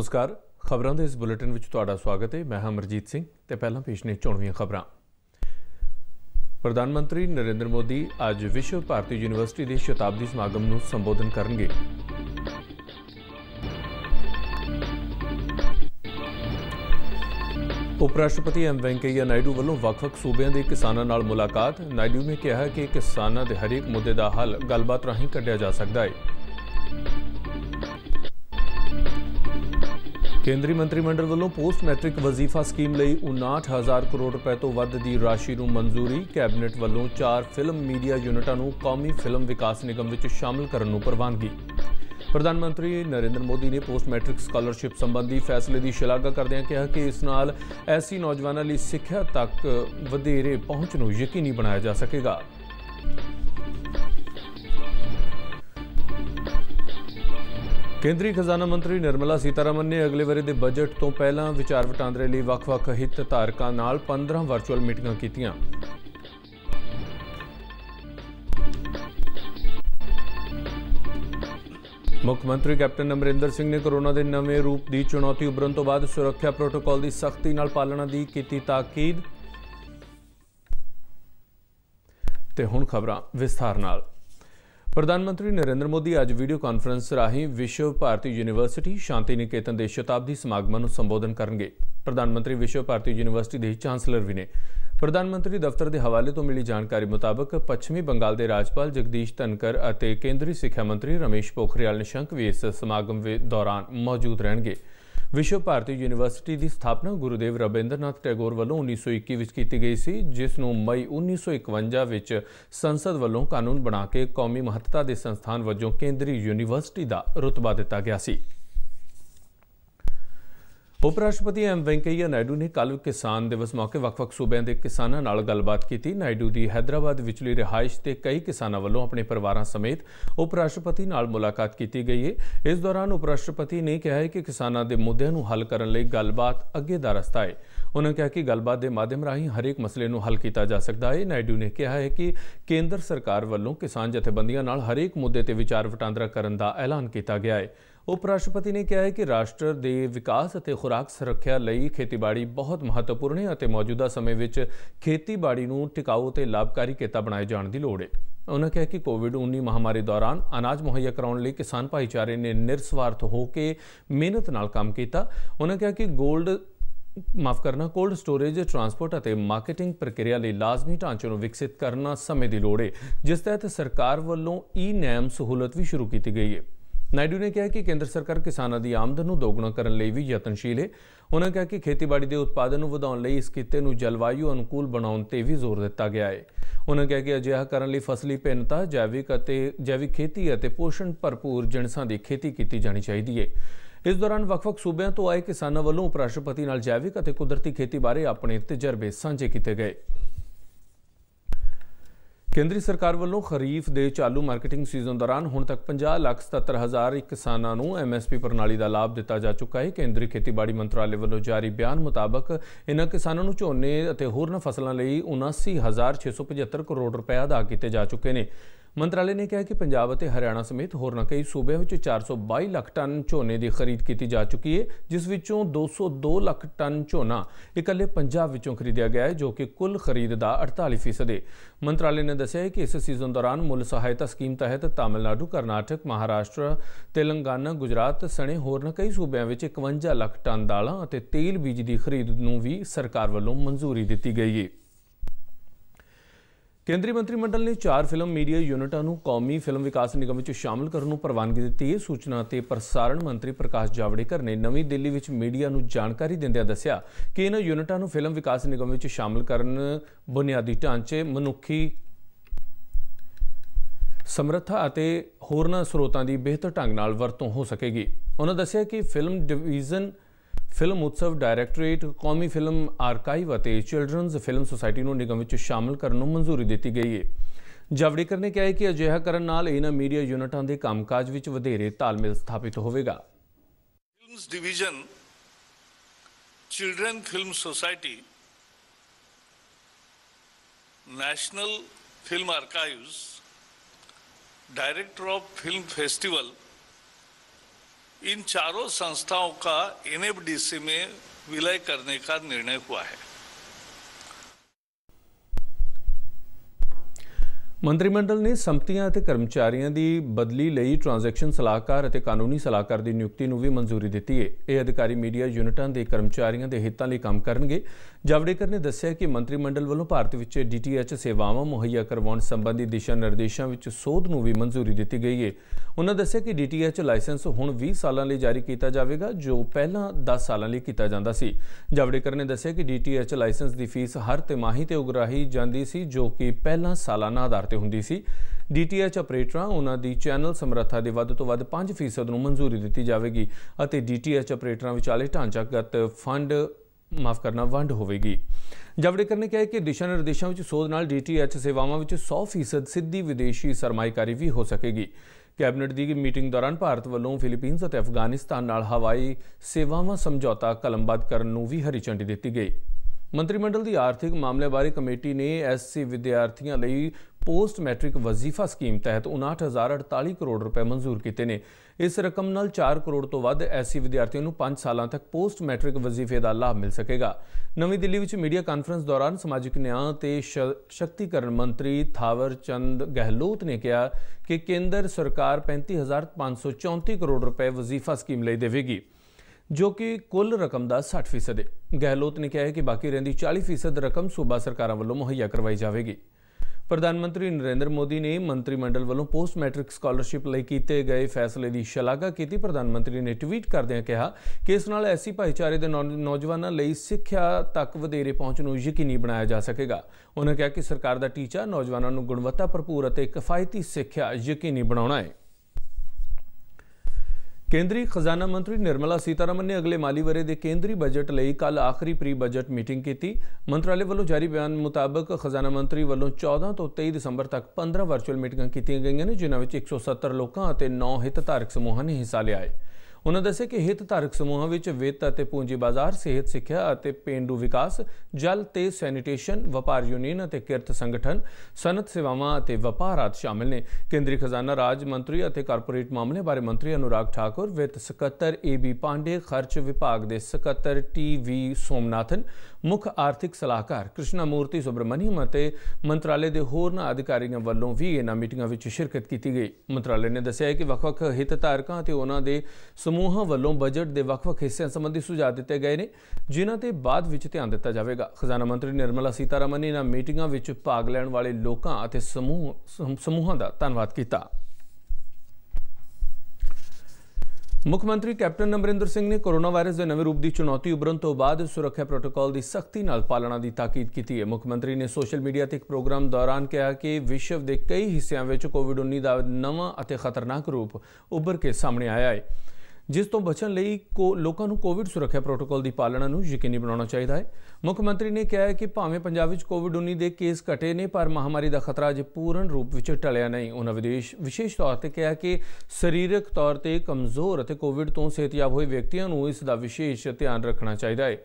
ਨਮਸਕਾਰ ਖਬਰਾਂ ਦੇ ਇਸ ਬੁਲੇਟਿਨ ਵਿੱਚ ਤੁਹਾਡਾ ਸਵਾਗਤ ਹੈ ਮੈਂ ਹਾਂ ਅਮਰਜੀਤ ਸਿੰਘ ਤੇ ਪਹਿਲਾਂ ਪੇਸ਼ ਨੇ ਚੋਣਵੀਆਂ ਖਬਰਾਂ ਪ੍ਰਧਾਨ ਮੰਤਰੀ ਨਰਿੰਦਰ ਮੋਦੀ ਅੱਜ ਵਿਸ਼ਵ ਭਾਰਤੀ ਯੂਨੀਵਰਸਿਟੀ ਦੇ ਸ਼ਤਾਬਦੀ ਸਮਾਗਮ ਨੂੰ ਸੰਬੋਧਨ ਕਰਨਗੇ ਉਪ ਰਾਸ਼ਟਰਪਤੀ ਐਮ ਵੈਂਕਈਆ ਨਾਇਡੂ ਵੱਲੋਂ ਵੱਖ-ਵੱਖ ਸੂਬਿਆਂ ਦੇ ਕਿਸਾਨਾਂ ਨਾਲ ਮੁਲਾਕਾਤ ਨਾਇਡੂ ਨੇ ਕਿਹਾ ਕਿ ਕਿਸਾਨਾਂ ਦੇ ਹਰੇਕ ਮੁੱਦੇ ਦਾ ਹੱਲ ਗੱਲਬਾਤ ਰਾਹੀਂ ਕੱਢਿਆ ਜਾ ਸਕਦਾ ਹੈ ਕੇਂਦਰੀ ਮੰਤਰੀ ਮੰਡਲ ਵੱਲੋਂ ਪੋਸਟ ਮੈਟ੍ਰਿਕ ਵਜ਼ੀਫਾ ਸਕੀਮ ਲਈ 59000 ਕਰੋੜ ਰੁਪਏ ਤੋਂ ਵੱਧ ਦੀ ਰਾਸ਼ੀ ਨੂੰ ਮਨਜ਼ੂਰੀ ਕੈਬਨਿਟ ਵੱਲੋਂ ਚਾਰ ਫਿਲਮ ਮੀਡੀਆ ਯੂਨਿਟਾਂ ਨੂੰ ਕੌਮੀ ਫਿਲਮ ਵਿਕਾਸ ਨਿਗਮ ਵਿੱਚ ਸ਼ਾਮਲ ਕਰਨ ਨੂੰ ਪ੍ਰਵਾਨਗੀ ਪ੍ਰਧਾਨ ਮੰਤਰੀ ਨਰਿੰਦਰ ਮੋਦੀ ਨੇ ਪੋਸਟ ਮੈਟ੍ਰਿਕ ਸਕਾਲਰਸ਼ਿਪ ਸੰਬੰਧੀ ਫੈਸਲੇ ਦੀ ਸ਼ਲਾਘਾ ਕਰਦਿਆਂ ਕਿਹਾ ਕਿ ਇਸ ਨਾਲ ਐਸੀ ਨੌਜਵਾਨਾਂ ਲਈ ਸਿੱਖਿਆ ਤੱਕ ਵਧੇਰੇ ਪਹੁੰਚ ਨੂੰ ਯਕੀਨੀ ਬਣਾਇਆ ਜਾ ਸਕੇਗਾ ਕੇਂਦਰੀ ਖਜ਼ਾਨਾ ਮੰਤਰੀ ਨਿਰਮਲਾ ਸੀਤਾਰਮਨ ਨੇ ਅਗਲੇ ਵਾਰੇ ਦੇ ਬਜਟ ਤੋਂ ਪਹਿਲਾਂ ਵਿਚਾਰ ਵਟਾਂਦਰੇ ਲਈ ਵੱਖ-ਵੱਖ ਹਿੱਤ ਧਾਰਕਾਂ ਨਾਲ 15 ਵਰਚੁਅਲ ਮੀਟਿੰਗਾਂ ਕੀਤੀਆਂ। ਮੁੱਖ ਮੰਤਰੀ ਕੈਪਟਨ ਅਮਰਿੰਦਰ ਸਿੰਘ ਨੇ ਕੋਰੋਨਾ ਦੇ ਨਵੇਂ ਰੂਪ ਦੀ ਚੁਣੌਤੀ ਉਭਰਨ ਤੋਂ ਬਾਅਦ ਸੁਰੱਖਿਆ ਪ੍ਰੋਟੋਕਾਲ ਦੀ ਸਖਤੀ ਨਾਲ ਪਾਲਣਾ ਦੀ ਕੀਤੀ ਤਾਕੀਦ ਤੇ ਹੁਣ ਖਬਰਾਂ ਵਿਸਥਾਰ ਨਾਲ ਪ੍ਰਧਾਨ ਮੰਤਰੀ ਨਰਿੰਦਰ ਮੋਦੀ ਅੱਜ ਵੀਡੀਓ ਕਾਨਫਰੰਸ ਰਾਹੀਂ ਵਿਸ਼ਵ ਭਾਰਤੀ ਯੂਨੀਵਰਸਿਟੀ ਸ਼ਾਂਤੀ ਨਿਕੇਤਨ ਦੇ ਸ਼ਤਾਬਦੀ ਸਮਾਗਮ ਨੂੰ ਸੰਬੋਧਨ ਕਰਨਗੇ ਪ੍ਰਧਾਨ ਮੰਤਰੀ ਵਿਸ਼ਵ ਭਾਰਤੀ ਯੂਨੀਵਰਸਿਟੀ ਦੇ ਚਾਂਸਲਰ ਵੀ ਨੇ ਪ੍ਰਧਾਨ ਮੰਤਰੀ ਦਫ਼ਤਰ ਦੇ ਹਵਾਲੇ ਤੋਂ ਮਿਲੀ ਜਾਣਕਾਰੀ ਮੁਤਾਬਕ ਪੱਛਮੀ ਬੰਗਾਲ ਦੇ ਰਾਜਪਾਲ ਜਗਦੀਸ਼ ਧਨਕਰ ਅਤੇ ਕੇਂਦਰੀ ਸਿੱਖਿਆ ਮੰਤਰੀ ਰਮੇਸ਼ ਪੋਖਰੀਆਲ ਨਿਸ਼ੰਕ ਵੀ ਇਸ ਸਮਾਗਮ ਦੇ ਦੌਰਾਨ ਮੌਜੂਦ ਰਹਿਣਗੇ ਵਿਸ਼ਵ ਭਾਰਤੀ ਯੂਨੀਵਰਸਿਟੀ ਦੀ ਸਥਾਪਨਾ ਗੁਰੂਦੇਵ ਰਬਿੰਦਰਨਾਥ ਟੈਗੋਰ ਵੱਲੋਂ 1921 ਵਿੱਚ ਕੀਤੀ ਗਈ ਸੀ ਜਿਸ ਨੂੰ ਮਈ 1951 ਵਿੱਚ ਸੰਸਦ ਵੱਲੋਂ ਕਾਨੂੰਨ ਬਣਾ ਕੇ ਕੌਮੀ ਮਹੱਤਤਾ ਦੇ ਸੰਸਥਾਨ ਵਜੋਂ ਕੇਂਦਰੀ ਯੂਨੀਵਰਸਿਟੀ ਦਾ ਰੁਤਬਾ ਦਿੱਤਾ ਗਿਆ ਸੀ ਉਪ ਰਾਸ਼ਟਰਪਤੀ ਐਮ ਵੈਂਕਈਆ ਨਾਇਡੂ ਨੇ ਕੱਲ੍ਹ ਕਿਸਾਨ ਦਿਵਸ ਮੌਕੇ ਵੱਖ-ਵੱਖ ਸੂਬਿਆਂ ਦੇ ਕਿਸਾਨਾਂ ਨਾਲ ਗੱਲਬਾਤ ਕੀਤੀ ਨਾਇਡੂ ਦੀ ਹైదరాబాద్ ਵਿਚਲੀ ਰਿਹਾਇਸ਼ ਤੇ ਕਈ ਕਿਸਾਨਾਂ ਵੱਲੋਂ ਆਪਣੇ ਪਰਿਵਾਰਾਂ ਸਮੇਤ ਉਪ ਰਾਸ਼ਟਰਪਤੀ ਨਾਲ ਮੁਲਾਕਾਤ ਕੀਤੀ ਗਈ ਹੈ ਇਸ ਦੌਰਾਨ ਉਪ ਰਾਸ਼ਟਰਪਤੀ ਨੇ ਕਿਹਾ ਹੈ ਕਿ ਕਿਸਾਨਾਂ ਦੇ ਮੁੱਦਿਆਂ ਨੂੰ ਹੱਲ ਕਰਨ ਲਈ ਗੱਲਬਾਤ ਅੱਗੇ ਦਾ ਰਸਤਾ ਹੈ ਉਹਨਾਂ ਕਿਹਾ ਕਿ ਗੱਲਬਾਤ ਦੇ ਮਾਧਿਅਮ ਰਾਹੀਂ ਹਰੇਕ ਮਸਲੇ ਨੂੰ ਹੱਲ ਕੀਤਾ ਜਾ ਸਕਦਾ ਹੈ ਨਾਇਡੂ ਨੇ ਕਿਹਾ ਹੈ ਕਿ ਕੇਂਦਰ ਸਰਕਾਰ ਵੱਲੋਂ ਕਿਸਾਨ ਜਥੇਬੰਦੀਆਂ ਨਾਲ ਹਰੇਕ ਮੁੱਦੇ ਤੇ ਵਿਚਾਰ ਵਟਾਂਦਰਾ ਕਰਨ ਦਾ ਐਲਾਨ ਕੀਤਾ ਗਿਆ ਹੈ ਉਪ ਰਾਸ਼ਟਰਪਤੀ ਨੇ ਕਿਹਾ ਹੈ ਕਿ ਰਾਸ਼ਟਰ ਦੇ ਵਿਕਾਸ ਅਤੇ ਖੁਰਾਕ ਸੁਰੱਖਿਆ ਲਈ ਖੇਤੀਬਾੜੀ ਬਹੁਤ ਮਹੱਤਵਪੂਰਨ ਹੈ ਅਤੇ ਮੌਜੂਦਾ ਸਮੇਂ ਵਿੱਚ ਖੇਤੀਬਾੜੀ ਨੂੰ ਟਿਕਾਊ ਤੇ ਲਾਭਕਾਰੀ ਕਿੱਤਾ ਬਣਾਏ ਜਾਣ ਦੀ ਲੋੜ ਹੈ ਉਹਨਾਂ ਕਿਹਾ ਕਿ ਕੋਵਿਡ-19 ਮਹਾਮਾਰੀ ਦੌਰਾਨ ਅਨਾਜ ਮੁਹੱਈਆ ਕਰਾਉਣ ਲਈ ਕਿਸਾਨ ਭਾਈਚਾਰੇ ਨੇ ਨਿਰਸਵਾਰਥ ਹੋ ਕੇ ਮਿਹਨਤ ਨਾਲ ਕੰਮ ਕੀਤਾ ਉਹਨਾਂ ਕਿਹਾ ਕਿ 골ਡ ਮਾਫ ਕਰਨਾ ਕੋਲਡ ਸਟੋਰੇਜ ਟਰਾਂਸਪੋਰਟ ਅਤੇ ਮਾਰਕੀਟਿੰਗ ਪ੍ਰਕਿਰਿਆ ਲਈ ਲਾਜ਼ਮੀ ਢਾਂਚੇ ਨੂੰ ਵਿਕਸਿਤ ਕਰਨਾ ਸਮੇਂ ਦੀ ਲੋੜ ਹੈ ਜਿਸ ਤਹਿਤ ਸਰਕਾਰ ਵੱਲੋਂ ਈ ਨੈਮ ਸਹੂਲਤ ਵੀ ਸ਼ੁਰੂ ਕੀਤੀ ਗਈ ਹੈ ਨਾਇਡੂ ਨੇ ਕਿਹਾ ਕਿ ਕੇਂਦਰ ਸਰਕਾਰ ਕਿਸਾਨਾਂ ਦੀ ਆਮਦਨ ਨੂੰ ਦੋਗਣਾ ਕਰਨ ਲਈ ਵੀ ਯਤਨਸ਼ੀਲ ਹੈ ਉਹਨਾਂ ਕਿਹਾ ਕਿ ਖੇਤੀਬਾੜੀ ਦੇ ਉਤਪਾਦਨ ਨੂੰ ਵਧਾਉਣ ਲਈ ਇਸ ਕਿੱਤੇ ਨੂੰ ਜਲਵਾਯੂ ਅਨੁਕੂਲ ਬਣਾਉਣ ਤੇ ਵੀ ਜ਼ੋਰ ਦਿੱਤਾ ਗਿਆ ਹੈ ਉਹਨਾਂ ਕਿਹਾ ਕਿ ਅਜਿਹਾ ਕਰਨ ਲਈ ਫਸਲੀ ਭਿੰਨਤਾ ਜੈਵਿਕ ਅਤੇ ਜੈਵਿਕ ਖੇਤੀ ਅਤੇ ਪੋਸ਼ਣ ਭਰਪੂਰ ਜਨਸਾਂ ਦੀ ਖੇਤੀ ਕੀਤੀ ਜਾਣੀ ਚਾਹੀਦੀ ਹੈ ਇਸ ਦੌਰਾਨ ਵੱਖ-ਵੱਖ ਸੂਬਿਆਂ ਤੋਂ ਆਏ ਕਿਸਾਨਾਂ ਵੱਲੋਂ ਉਪਰਾਸ਼ਟਰਪਤੀ ਨਾਲ ਜੈਵਿਕ ਅਤੇ ਕੁਦਰਤੀ ਖੇਤੀ ਬਾਰੇ ਆਪਣੇ ਤਜਰਬੇ ਸਾਂਝੇ ਕੀਤੇ ਗਏ ਕੇਂਦਰੀ ਸਰਕਾਰ ਵੱਲੋਂ ਖਰੀਫ ਦੇ ਚਾਲੂ ਮਾਰਕੀਟਿੰਗ ਸੀਜ਼ਨ ਦੌਰਾਨ ਹੁਣ ਤੱਕ 50 ਲੱਖ 70 ਹਜ਼ਾਰ ਕਿਸਾਨਾਂ ਨੂੰ ਐਮਐਸਪੀ ਪ੍ਰਣਾਲੀ ਦਾ ਲਾਭ ਦਿੱਤਾ ਜਾ ਚੁੱਕਾ ਹੈ ਕੇਂਦਰੀ ਖੇਤੀਬਾੜੀ ਮੰਤਰਾਲੇ ਵੱਲੋਂ ਜਾਰੀ ਬਿਆਨ ਮੁਤਾਬਕ ਇਹਨਾਂ ਕਿਸਾਨਾਂ ਨੂੰ ਝੋਨੇ ਅਤੇ ਹੋਰਨਾਂ ਫਸਲਾਂ ਲਈ 79675 ਕਰੋੜ ਰੁਪਏ ਅਦਾ ਕੀਤੇ ਜਾ ਚੁੱਕੇ ਨੇ ਮੰਤਰਾਲੇ ਨੇ ਕਿਹਾ ਕਿ ਪੰਜਾਬ ਅਤੇ ਹਰਿਆਣਾ ਸਮੇਤ ਹੋਰਨਾਂ ਕਈ ਸੂਬਿਆਂ ਵਿੱਚ 422 ਲੱਖ ਟਨ ਝੋਨੇ ਦੀ ਖਰੀਦ ਕੀਤੀ ਜਾ ਚੁੱਕੀ ਹੈ ਜਿਸ ਵਿੱਚੋਂ 202 ਲੱਖ ਟਨ ਝੋਨਾ ਇਕੱਲੇ ਪੰਜਾਬ ਵਿੱਚੋਂ ਖਰੀਦਿਆ ਗਿਆ ਹੈ ਜੋ ਕਿ ਕੁੱਲ ਖਰੀਦ ਦਾ 48% ਹੈ ਮੰਤਰਾਲੇ ਨੇ ਦੱਸਿਆ ਹੈ ਕਿ ਇਸ ਸੀਜ਼ਨ ਦੌਰਾਨ ਮੁੱਲ ਸਹਾਇਤਾ ਸਕੀਮ ਤਹਿਤ ਤਾਮਿਲਨਾਡੂ ਕਰਨਾਟਕ ਮਹਾਰਾਸ਼ਟਰ ਤੇਲੰਗਾਨਾ ਗੁਜਰਾਤ ਸਣੇ ਹੋਰਨਾਂ ਕਈ ਸੂਬਿਆਂ ਵਿੱਚ 51 ਲੱਖ ਟਨ ਦਾਲਾਂ ਅਤੇ ਤੇਲ ਬੀਜ ਦੀ ਖਰੀਦ ਨੂੰ ਵੀ ਸਰਕਾਰ ਵੱਲੋਂ ਮਨਜ਼ੂਰੀ ਦਿੱਤੀ ਗਈ ਹੈ ਕੇਂਦਰੀ ਮੰਤਰੀ ਮੰਡਲ ਨੇ ਚਾਰ ਫਿਲਮ ਮੀਡੀਆ ਯੂਨਿਟਾਂ ਨੂੰ ਕੌਮੀ ਫਿਲਮ ਵਿਕਾਸ ਨਿਗਮ ਵਿੱਚ ਸ਼ਾਮਲ ਕਰਨ ਨੂੰ ਪ੍ਰਵਾਨਗੀ ਦਿੱਤੀ ਹੈ ਸੂਚਨਾ ਤੇ ਪ੍ਰਸਾਰਣ ਮੰਤਰੀ ਪ੍ਰਕਾਸ਼ ਜਾਵੜੇਕਰ ਨੇ ਨਵੀਂ ਦਿੱਲੀ ਵਿੱਚ ਮੀਡੀਆ ਨੂੰ ਜਾਣਕਾਰੀ ਦਿੰਦਿਆਂ ਦੱਸਿਆ ਕਿ ਇਹਨਾਂ ਯੂਨਿਟਾਂ ਨੂੰ ਫਿਲਮ ਵਿਕਾਸ ਨਿਗਮ ਵਿੱਚ ਸ਼ਾਮਲ ਕਰਨ ਬੁਨਿਆਦੀ ਢਾਂਚੇ ਮਨੁੱਖੀ ਸਮਰੱਥਾ ਅਤੇ ਹੋਰਨਾਂ ਸਰੋਤਾਂ ਦੀ ਬਿਹਤਰ ਢੰਗ ਨਾਲ ਵਰਤੋਂ ਹੋ ਸਕੇਗੀ ਉਹਨਾਂ ਦੱਸਿਆ ਕਿ ਫਿਲਮ ਡਿਵੀਜ਼ਨ ਫਿਲਮ ਉਤਸਵ ਡਾਇਰੈਕਟੋਰੇਟ ਕੌਮੀ ਫਿਲਮ ਆਰਕਾਈਵ ਅਤੇ ਚਿਲਡਰਨਜ਼ ਫਿਲਮ ਸੁਸਾਇਟੀ ਨੂੰ ਨਿਗਮ ਵਿੱਚ ਸ਼ਾਮਲ ਕਰਨ ਨੂੰ ਮਨਜ਼ੂਰੀ ਦਿੱਤੀ ਗਈ ਹੈ ਜਾਵੜੇਕਰ ਨੇ ਕਿਹਾ ਕਿ ਅਜਿਹਾ ਕਰਨ ਨਾਲ ਇਹਨਾਂ ਮੀਡੀਆ ਯੂਨਿਟਾਂ ਦੇ ਕੰਮਕਾਜ ਵਿੱਚ ਵਧੇਰੇ ਤਾਲਮੇਲ ਸਥਾਪਿਤ ਹੋਵੇਗਾ films division children film society national film archives director of film festival इन चारों संस्थाओं का एनएफडीसी में विलय करने का निर्णय हुआ है ਮੰਤਰੀ ਮੰਡਲ ਨੇ ਸੰਪਤੀਆਂ ਅਤੇ ਕਰਮਚਾਰੀਆਂ ਦੀ ਬਦਲੀ ਲਈ ਟ੍ਰਾਂਜੈਕਸ਼ਨ ਸਲਾਹਕਾਰ ਅਤੇ ਕਾਨੂੰਨੀ ਸਲਾਹਕਾਰ ਦੀ ਨਿਯੁਕਤੀ ਨੂੰ ਵੀ ਮਨਜ਼ੂਰੀ ਦਿੱਤੀ ਹੈ ਇਹ ਅਧਿਕਾਰੀ ਮੀਡੀਆ ਯੂਨਿਟਾਂ ਦੇ ਕਰਮਚਾਰੀਆਂ ਦੇ ਹਿੱਤਾਂ ਲਈ ਕੰਮ ਕਰਨਗੇ ਜਾਵੜੇਕਰ ਨੇ ਦੱਸਿਆ ਕਿ ਮੰਤਰੀ ਮੰਡਲ ਵੱਲੋਂ ਭਾਰਤ ਵਿੱਚ ਡੀਟੀਐਚ ਸੇਵਾਵਾਂ ਮੁਹੱਈਆ ਕਰਵਾਉਣ ਸੰਬੰਧੀ ਦਿਸ਼ਾ ਨਿਰਦੇਸ਼ਾਂ ਵਿੱਚ ਸੋਧ ਨੂੰ ਵੀ ਮਨਜ਼ੂਰੀ ਦਿੱਤੀ ਗਈ ਹੈ ਉਹਨਾਂ ਦੱਸਿਆ ਕਿ ਡੀਟੀਐਚ ਲਾਇਸੈਂਸ ਹੁਣ 20 ਸਾਲਾਂ ਲਈ ਜਾਰੀ ਕੀਤਾ ਜਾਵੇਗਾ ਜੋ ਪਹਿਲਾਂ 10 ਸਾਲਾਂ ਲਈ ਕੀਤਾ ਜਾਂਦਾ ਸੀ ਜਾਵੜੇਕਰ ਨੇ ਦੱਸਿਆ ਕਿ ਡੀਟੀਐਚ ਲਾਇਸੈਂਸ ਦੀ ਫੀਸ ਹਰ ਤਿਮਾਹੀ ਤੇ ਉਗਰਾਹੀ ਜਾਂਦੀ ਸੀ ਜੋ ਕਿ ਪਹਿਲਾਂ ਸਾਲਾਨਾ ਆਧਾਰ ਤੇ ਹੁੰਦੀ ਸੀ ਡੀਟੀਐਚ ਆਪਰੇਟਰਾਂ ਉਹਨਾਂ ਦੀ ਚੈਨਲ ਸਮਰੱਥਾ ਦੇ ਵੱਧ ਤੋਂ ਵੱਧ 5% ਨੂੰ ਮਨਜ਼ੂਰੀ ਦਿੱਤੀ ਜਾਵੇਗੀ ਅਤੇ ਡੀਟੀਐਚ ਆਪਰੇਟਰਾਂ ਵਿਚਾਲੇ ਢਾਂਚਾਗਤ ਫੰਡ ਮਾਫ ਕਰਨਾ ਵੰਡ ਹੋਵੇਗੀ ਜਵੜੇਕਰ ਨੇ ਕਿਹਾ ਕਿ ਦਿਸ਼ਾ ਨਿਰਦੇਸ਼ਾਂ ਵਿੱਚ ਸੋਧ ਨਾਲ ਡੀਟੀਐਚ ਸੇਵਾਵਾਂ ਵਿੱਚ 100% ਸਿੱਧੀ ਵਿਦੇਸ਼ੀ ਸਰਮਾਇਕਾਰੀ ਵੀ ਹੋ ਸਕੇਗੀ ਕੈਬਨਿਟ ਦੀ ਮੀਟਿੰਗ ਦੌਰਾਨ ਭਾਰਤ ਵੱਲੋਂ ਫਿਲੀਪੀਨਸ ਅਤੇ ਅਫਗਾਨਿਸਤਾਨ ਨਾਲ ਹਵਾਈ ਸੇਵਾਵਾਂ ਸਮਝੌਤਾ ਕਲਮਬੱਧ ਕਰਨ ਨੂੰ ਵੀ ਹਰੀ ਝੰਡੀ ਦਿੱਤੀ ਗਈ ਮੰਤਰੀ ਮੰਡਲ ਦੀ ਆਰਥਿਕ ਮਾਮਲੇ ਬਾਰੇ ਕਮੇਟੀ ਨੇ ਐਸਸੀ ਵਿਦਿਆਰਥੀਆਂ ਲਈ ਪੋਸਟ ਮੈਟ੍ਰਿਕ ਵਜ਼ੀਫਾ ਸਕੀਮ ਤਹਿਤ 59048 ਕਰੋੜ ਰੁਪਏ ਮਨਜ਼ੂਰ ਕੀਤੇ ਨੇ ਇਸ ਰਕਮ ਨਾਲ 4 ਕਰੋੜ ਤੋਂ ਵੱਧ ਐਸੀ ਵਿਦਿਆਰਥੀਆਂ ਨੂੰ 5 ਸਾਲਾਂ ਤੱਕ ਪੋਸਟ ਮੈਟ੍ਰਿਕ ਵਜ਼ੀਫੇ ਦਾ ਲਾਭ ਮਿਲ ਸਕੇਗਾ ਨਵੀਂ ਦਿੱਲੀ ਵਿੱਚ ਮੀਡੀਆ ਕਾਨਫਰੰਸ ਦੌਰਾਨ ਸਮਾਜਿਕ ਨਿਆਂ ਤੇ ਸ਼ਕਤੀਕਰਨ ਮੰਤਰੀ ਥਾਵਰ ਚੰਦ ਗਹਿਲੋਤ ਨੇ ਕਿਹਾ ਕਿ ਕੇਂਦਰ ਸਰਕਾਰ 35534 ਕਰੋੜ ਰੁਪਏ ਵਜ਼ੀਫਾ ਸਕੀਮ ਲਈ ਦੇਵੇਗੀ ਜੋ ਕਿ ਕੁੱਲ ਰਕਮ ਦਾ 60% ਹੈ ਗਹਿਲੋਤ ਨੇ ਕਿਹਾ ਹੈ ਕਿ ਬਾਕੀ ਰਹਿੰਦੀ 40% ਰਕਮ ਸੂਬਾ ਸਰਕਾਰਾਂ ਵੱਲੋਂ ਮੁਹੱਈਆ ਕਰਵਾਈ ਜਾਵੇਗੀ ਪ੍ਰਧਾਨ ਮੰਤਰੀ ਨਰਿੰਦਰ ਮੋਦੀ ਨੇ ਮੰਤਰੀ ਮੰਡਲ ਵੱਲੋਂ ਪੋਸਟ ਮੈਟ੍ਰਿਕ ਸਕਾਲਰਸ਼ਿਪ ਲਈ ਕੀਤੇ ਗਏ ਫੈਸਲੇ ਦੀ ਸ਼ਲਾਘਾ ਕੀਤੀ ਪ੍ਰਧਾਨ ਮੰਤਰੀ ਨੇ ਟਵੀਟ ਕਰਦਿਆਂ ਕਿਹਾ ਕਿ ਇਸ ਨਾਲ ਐਸੀ ਭਾਈਚਾਰੇ ਦੇ ਨੌਜਵਾਨਾਂ ਲਈ ਸਿੱਖਿਆ ਤੱਕ ਵਧੇਰੇ ਪਹੁੰਚ ਨੂੰ ਯਕੀਨੀ ਬਣਾਇਆ ਜਾ ਸਕੇਗਾ ਉਹਨਾਂ ਕਿਹਾ ਕਿ ਸਰਕਾਰ ਦਾ ਟੀਚਾ ਨੌਜਵਾਨਾਂ ਨੂੰ ਗੁਣਵੱਤਾ ਭਰਪੂਰ ਅਤੇ ਕਿਫਾਇਤੀ ਸਿੱਖਿਆ ਯਕੀਨੀ ਬਣਾਉਣਾ ਹੈ ਕੇਂਦਰੀ ਖਜ਼ਾਨਾ ਮੰਤਰੀ ਨਿਰਮਲਾ ਸੀਤਾਰਮਨ ਨੇ ਅਗਲੇ ਮਾਲੀ ਵਰੇ ਦੇ ਕੇਂਦਰੀ ਬਜਟ ਲਈ ਕੱਲ ਆਖਰੀ ਪ੍ਰੀ ਬਜਟ ਮੀਟਿੰਗ ਕੀਤੀ ਮੰਤਰਾਲੇ ਵੱਲੋਂ ਜਾਰੀ ਬਿਆਨ ਮੁਤਾਬਕ ਖਜ਼ਾਨਾ ਮੰਤਰੀ ਵੱਲੋਂ 14 ਤੋਂ 23 ਦਸੰਬਰ ਤੱਕ 15 ਵਰਚੁਅਲ ਮੀਟਿੰਗਾਂ ਕੀਤੀਆਂ ਗਈਆਂ ਨੇ ਜਿਨ੍ਹਾਂ ਵਿੱਚ 170 ਲੋਕਾਂ ਅਤੇ 9 ਹਿੱਤਧਾਰਕ ਸਮੂਹਾਂ ਨੇ ਹਿੱਸਾ ਲਿਆ ਹੈ ਉਹਨਾਂ ਦੱਸਿਆ ਕਿ ਹਿੱਤ ਧਾਰਕ ਸਮੂਹਾਂ ਵਿੱਚ ਵਿੱਤ ਅਤੇ ਪੂੰਜੀ ਬਾਜ਼ਾਰ ਸਿਹਤ ਸਿੱਖਿਆ ਅਤੇ ਪੇਂਡੂ ਵਿਕਾਸ ਜਲ ਤੇ ਸੈਨੀਟੇਸ਼ਨ ਵਪਾਰ ਯੂਨੀਅਨ ਅਤੇ ਕਿਰਤ ਸੰਗਠਨ ਸਨਤ ਸੇਵਾਵਾਂ ਅਤੇ ਵਪਾਰ ਆਦਿ ਸ਼ਾਮਿਲ ਨੇ ਕੇਂਦਰੀ ਖਜ਼ਾਨਾ ਰਾਜ ਮੰਤਰੀ ਅਤੇ ਕਾਰਪੋਰੇਟ ਮਾਮਲੇ ਬਾਰੇ ਮੰਤਰੀ ਅਨੁਰਾਗ ਠਾਕੁਰ ਵਿੱਤ ਸਕੱਤਰ ਏਬੀ ਪਾਂਡੇ ਖਰਚ ਵਿਭਾਗ ਦੇ ਸਕੱਤਰ ਟੀਵੀ ਸੋਮਨਾਥਨ ਮੁੱਖ ਆਰਥਿਕ ਸਲਾਹਕਾਰ ਕ੍ਰਿਸ਼ਨਾ ਮੂਰਤੀ ਸੁਬਰਮਨੀਅਮ ਅਤੇ ਮੰਤਰਾਲੇ ਦੇ ਹੋਰਨਾਂ ਅਧਿਕਾਰੀਆਂ ਵੱਲੋਂ ਵੀ ਇਹਨਾਂ ਮੀਟਿੰਗਾਂ ਵਿੱਚ ਸ਼ਿਰਕਤ ਕੀਤੀ ਗਈ ਮੰਤਰਾਲੇ ਨੇ ਦੱਸਿਆ ਕਿ ਵੱਖ-ਵੱਖ ਹਿੱਤਧਾਰਕਾਂ ਅਤੇ ਉਹਨਾਂ ਦੇ ਸਮੂਹਾਂ ਵੱਲੋਂ ਬਜਟ ਦੇ ਵੱਖ-ਵੱਖ ਹਿੱਸਿਆਂ ਸੰਬੰਧੀ ਸੁਝਾਅ ਦਿੱਤੇ ਗਏ ਨੇ ਜਿਨ੍ਹਾਂ ਤੇ ਬਾਅਦ ਵਿੱਚ ਧਿਆਨ ਦਿੱਤਾ ਜਾਵੇਗਾ ਖਜ਼ਾਨਾ ਮੰਤਰੀ ਨਿਰਮਲਾ ਸੀਤਾਰਮਨ ਨੇ ਇਹਨਾਂ ਮੀਟਿੰਗਾਂ ਵਿੱਚ ਭਾਗ ਲੈਣ ਵਾਲੇ ਲੋਕਾਂ ਅਤੇ ਸਮੂਹ ਸਮੂਹਾਂ ਦਾ ਧੰਨਵਾਦ ਕੀਤਾ ਮੁੱਖ ਮੰਤਰੀ ਕੈਪਟਨ ਅਮਰਿੰਦਰ ਸਿੰਘ ਨੇ ਕੋਰੋਨਾ ਵਾਇਰਸ ਦੇ ਨਵੇਂ ਰੂਪ ਦੀ ਚੁਣੌਤੀ ਉਭਰਨ ਤੋਂ ਬਾਅਦ ਸੁਰੱਖਿਆ ਪ੍ਰੋਟੋਕਾਲ ਦੀ ਸਖਤੀ ਨਾਲ ਪਾਲਣਾ ਦੀ ਤਾਕੀਦ ਕੀਤੀ ਹੈ ਮੁੱਖ ਮੰਤਰੀ ਨੇ ਸੋਸ਼ਲ ਮੀਡੀਆ ਤੇ ਇੱਕ ਪ੍ਰੋਗਰਾਮ ਦੌਰਾਨ ਕਿਹਾ ਕਿ ਵਿਸ਼ਵ ਦੇ ਕਈ ਹਿੱਸਿਆਂ ਵਿੱਚ ਕੋਵਿਡ-19 ਦਾ ਨਵਾਂ ਅਤੇ ਖਤਰਨਾਕ ਰੂਪ ਉੱਭਰ ਕੇ ਸਾਹਮਣੇ ਆਇਆ ਹੈ ਜਿਸ ਤੋਂ ਬਚਣ ਲਈ ਲੋਕਾਂ ਨੂੰ ਕੋਵਿਡ ਸੁਰੱਖਿਆ ਪ੍ਰੋਟੋਕਾਲ ਦੀ ਪਾਲਣਾ ਨੂੰ ਯਕੀਨੀ ਬਣਾਉਣਾ ਚਾਹੀਦਾ ਹੈ ਮੁੱਖ ਮੰਤਰੀ ਨੇ ਕਿਹਾ ਕਿ ਭਾਵੇਂ ਪੰਜਾਬ ਵਿੱਚ ਕੋਵਿਡ-19 ਦੇ ਕੇਸ ਘਟੇ ਨੇ ਪਰ ਮਹਾਮਾਰੀ ਦਾ ਖਤਰਾ ਅਜੇ ਪੂਰਨ ਰੂਪ ਵਿੱਚ ਟਲਿਆ ਨਹੀਂ ਉਹਨਾਂ ਵਿਦੇਸ਼ ਵਿਸ਼ੇਸ਼ ਤੌਰ ਤੇ ਕਿਹਾ ਕਿ ਸਰੀਰਕ ਤੌਰ ਤੇ ਕਮਜ਼ੋਰ ਅਤੇ ਕੋਵਿਡ ਤੋਂ ਸਿਹਤਯਾਬ ਹੋਏ ਵਿਅਕਤੀਆਂ ਨੂੰ ਇਸ ਦਾ ਵਿਸ਼ੇਸ਼ ਧਿਆਨ ਰੱਖਣਾ ਚਾਹੀਦਾ ਹੈ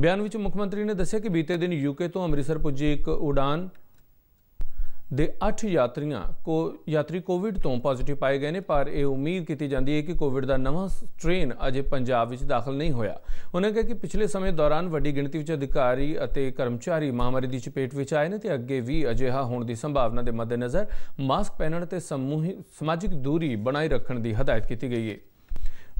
ਬਿਆਨ ਵਿੱਚ ਮੁੱਖ ਮੰਤਰੀ ਨੇ ਦੱਸਿਆ ਕਿ ਬੀਤੇ ਦਿਨ ਯੂਕੇ ਤੋਂ ਅੰਮ੍ਰਿਤਸਰ ਪੁੱਜੀ ਇੱਕ ਉਡਾਨ ਦੇ 8 ਯਾਤਰੀਆਂ ਕੋ ਯਾਤਰੀ ਕੋਵਿਡ ਤੋਂ ਪੋਜ਼ਿਟਿਵ ਪਾਏ ਗਏ ਨੇ ਪਰ ਇਹ ਉਮੀਦ ਕੀਤੀ ਜਾਂਦੀ ਹੈ ਕਿ ਕੋਵਿਡ ਦਾ ਨਵਾਂ ਸਟ੍ਰੇਨ ਅਜੇ ਪੰਜਾਬ ਵਿੱਚ ਦਾਖਲ ਨਹੀਂ ਹੋਇਆ ਉਹਨਾਂ ਕਿਹਾ ਕਿ ਪਿਛਲੇ ਸਮੇਂ ਦੌਰਾਨ ਵੱਡੀ ਗਿਣਤੀ ਵਿੱਚ ਅਧਿਕਾਰੀ ਅਤੇ ਕਰਮਚਾਰੀ ਮਹਾਮਾਰੀ ਦੀ ਚਪੇਟ ਵਿੱਚ ਆਏ ਨੇ ਤੇ ਅੱਗੇ ਵੀ ਅਜਿਹਾ ਹੋਣ ਦੀ ਸੰਭਾਵਨਾ ਦੇ ਮੱਦੇਨਜ਼ਰ ਮਾਸਕ ਪਹਿਨਣ ਤੇ ਸਮੂਹਿਕ ਸਮਾਜਿਕ ਦੂਰੀ ਬਣਾਈ ਰੱਖਣ ਦੀ ਹਦਾਇਤ ਕੀਤੀ ਗਈ ਹੈ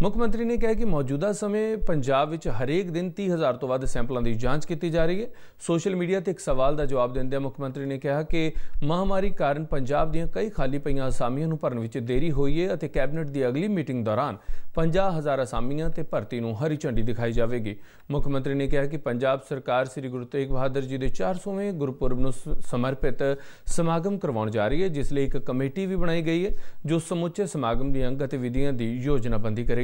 ਮੁੱਖ ਮੰਤਰੀ ਨੇ ਕਿਹਾ ਕਿ ਮੌਜੂਦਾ ਸਮੇਂ ਪੰਜਾਬ ਵਿੱਚ ਹਰੇਕ ਦਿਨ 30000 ਤੋਂ ਵੱਧ ਸੈਂਪਲਾਂ ਦੀ ਜਾਂਚ ਕੀਤੀ ਜਾ ਰਹੀ ਹੈ ਸੋਸ਼ਲ ਮੀਡੀਆ ਤੇ ਇੱਕ ਸਵਾਲ ਦਾ ਜਵਾਬ ਦਿੰਦਿਆਂ ਮੁੱਖ ਮੰਤਰੀ ਨੇ ਕਿਹਾ ਕਿ ਮਹਾਮਾਰੀ ਕਾਰਨ ਪੰਜਾਬ ਦੀਆਂ ਕਈ ਖਾਲੀ ਪਈਆਂ ਅਸਾਮੀਆਂ ਨੂੰ ਭਰਨ ਵਿੱਚ ਦੇਰੀ ਹੋਈ ਹੈ ਅਤੇ ਕੈਬਨਿਟ ਦੀ ਅਗਲੀ ਮੀਟਿੰਗ ਦੌਰਾਨ 50000 ਅਸਾਮੀਆਂ ਤੇ ਭਰਤੀ ਨੂੰ ਹਰੀ ਝੰਡੀ ਦਿਖਾਈ ਜਾਵੇਗੀ ਮੁੱਖ ਮੰਤਰੀ ਨੇ ਕਿਹਾ ਕਿ ਪੰਜਾਬ ਸਰਕਾਰ ਸ੍ਰੀ ਗੁਰੂ ਤੇਗ ਬਹਾਦਰ ਜੀ ਦੇ 400ਵੇਂ ਗੁਰਪੁਰਬ ਨੂੰ ਸਮਰਪਿਤ ਸਮਾਗਮ ਕਰਵਾਉਣ ਜਾ ਰਹੀ ਹੈ ਜਿਸ ਲਈ ਇੱਕ ਕਮੇਟੀ ਵੀ ਬਣਾਈ ਗਈ ਹੈ ਜੋ ਸਮੁੱਚੇ ਸਮਾਗਮ ਦੀਆਂ ਗਤੀਵਿਧੀਆਂ ਦੀ ਯੋਜਨਾਬੰਦੀ ਕਰੇਗੀ